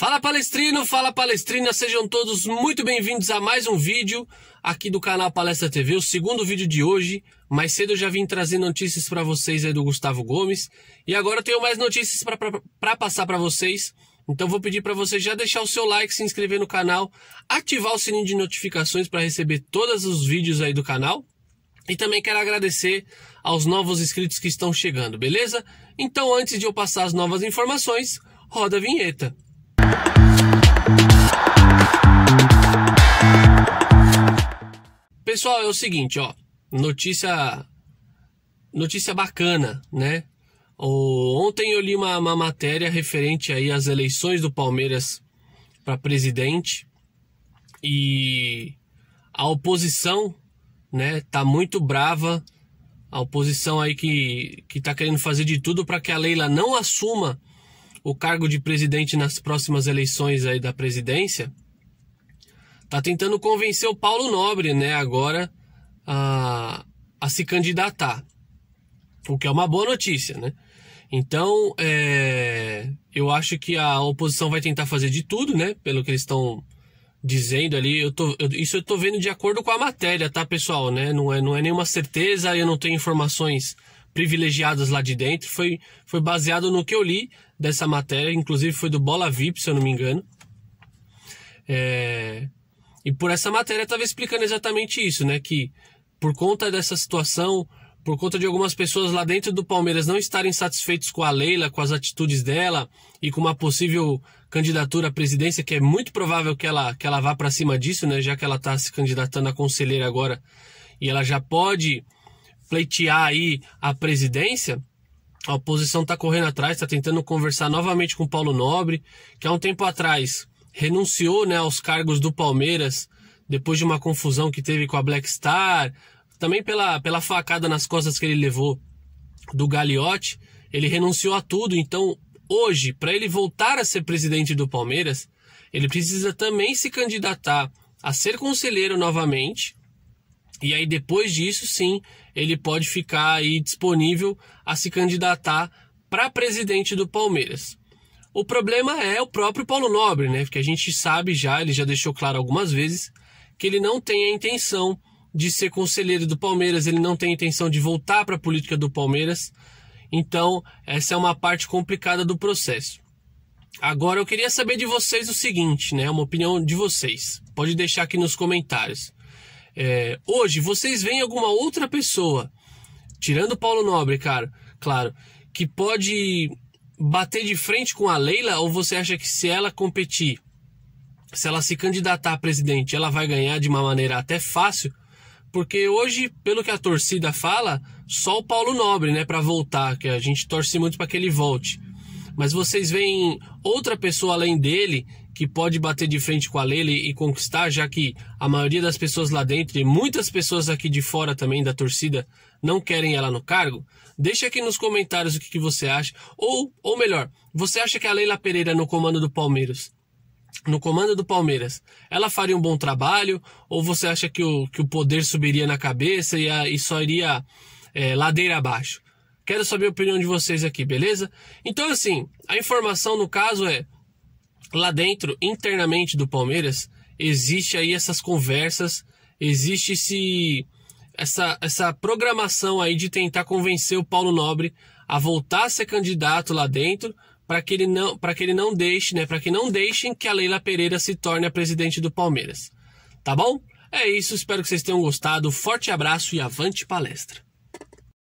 Fala palestrino, fala palestrina, sejam todos muito bem-vindos a mais um vídeo aqui do canal Palestra TV, o segundo vídeo de hoje. Mais cedo eu já vim trazer notícias para vocês aí do Gustavo Gomes e agora eu tenho mais notícias para passar para vocês. Então vou pedir para você já deixar o seu like, se inscrever no canal, ativar o sininho de notificações para receber todos os vídeos aí do canal. E também quero agradecer aos novos inscritos que estão chegando, beleza? Então antes de eu passar as novas informações, roda a vinheta. Pessoal, é o seguinte, ó. Notícia notícia bacana, né? O, ontem eu li uma, uma, matéria referente aí às eleições do Palmeiras para presidente e a oposição, né, tá muito brava. A oposição aí que que tá querendo fazer de tudo para que a Leila não assuma o cargo de presidente nas próximas eleições aí da presidência tá tentando convencer o Paulo Nobre, né, agora a, a se candidatar. O que é uma boa notícia, né? Então, é, eu acho que a oposição vai tentar fazer de tudo, né? Pelo que eles estão dizendo ali. Eu tô, eu, isso eu tô vendo de acordo com a matéria, tá, pessoal? Né? Não, é, não é nenhuma certeza, eu não tenho informações privilegiadas lá de dentro. Foi, foi baseado no que eu li dessa matéria, inclusive foi do Bola VIP, se eu não me engano. É, e por essa matéria estava explicando exatamente isso, né? Que por conta dessa situação, por conta de algumas pessoas lá dentro do Palmeiras não estarem satisfeitos com a Leila, com as atitudes dela e com uma possível candidatura à presidência, que é muito provável que ela, que ela vá para cima disso, né? Já que ela está se candidatando a conselheira agora e ela já pode pleitear aí a presidência. A oposição está correndo atrás, está tentando conversar novamente com Paulo Nobre, que há um tempo atrás renunciou né, aos cargos do Palmeiras depois de uma confusão que teve com a Black Star, também pela, pela facada nas costas que ele levou do Gagliotti, ele renunciou a tudo. Então, hoje, para ele voltar a ser presidente do Palmeiras, ele precisa também se candidatar a ser conselheiro novamente. E aí, depois disso, sim, ele pode ficar aí disponível a se candidatar para presidente do Palmeiras. O problema é o próprio Paulo Nobre, né? Porque a gente sabe já, ele já deixou claro algumas vezes, que ele não tem a intenção de ser conselheiro do Palmeiras, ele não tem a intenção de voltar para a política do Palmeiras. Então, essa é uma parte complicada do processo. Agora eu queria saber de vocês o seguinte, né? Uma opinião de vocês. Pode deixar aqui nos comentários. É, hoje, vocês veem alguma outra pessoa, tirando o Paulo Nobre, cara, claro, que pode bater de frente com a Leila ou você acha que se ela competir, se ela se candidatar a presidente, ela vai ganhar de uma maneira até fácil? Porque hoje, pelo que a torcida fala, só o Paulo Nobre, né, para voltar, que a gente torce muito para que ele volte. Mas vocês veem outra pessoa além dele que pode bater de frente com a Lele e conquistar, já que a maioria das pessoas lá dentro e muitas pessoas aqui de fora também da torcida não querem ela no cargo? Deixa aqui nos comentários o que, que você acha. Ou, ou melhor, você acha que a Leila Pereira no comando do Palmeiras, no comando do Palmeiras, ela faria um bom trabalho? Ou você acha que o, que o poder subiria na cabeça e, a, e só iria é, ladeira abaixo? Quero saber a opinião de vocês aqui, beleza? Então, assim, a informação no caso é lá dentro, internamente do Palmeiras, existe aí essas conversas, existe esse, essa, essa programação aí de tentar convencer o Paulo Nobre a voltar a ser candidato lá dentro para que ele não para que ele não deixe né para que não deixem que a Leila Pereira se torne a presidente do Palmeiras tá bom é isso espero que vocês tenham gostado forte abraço e avante palestra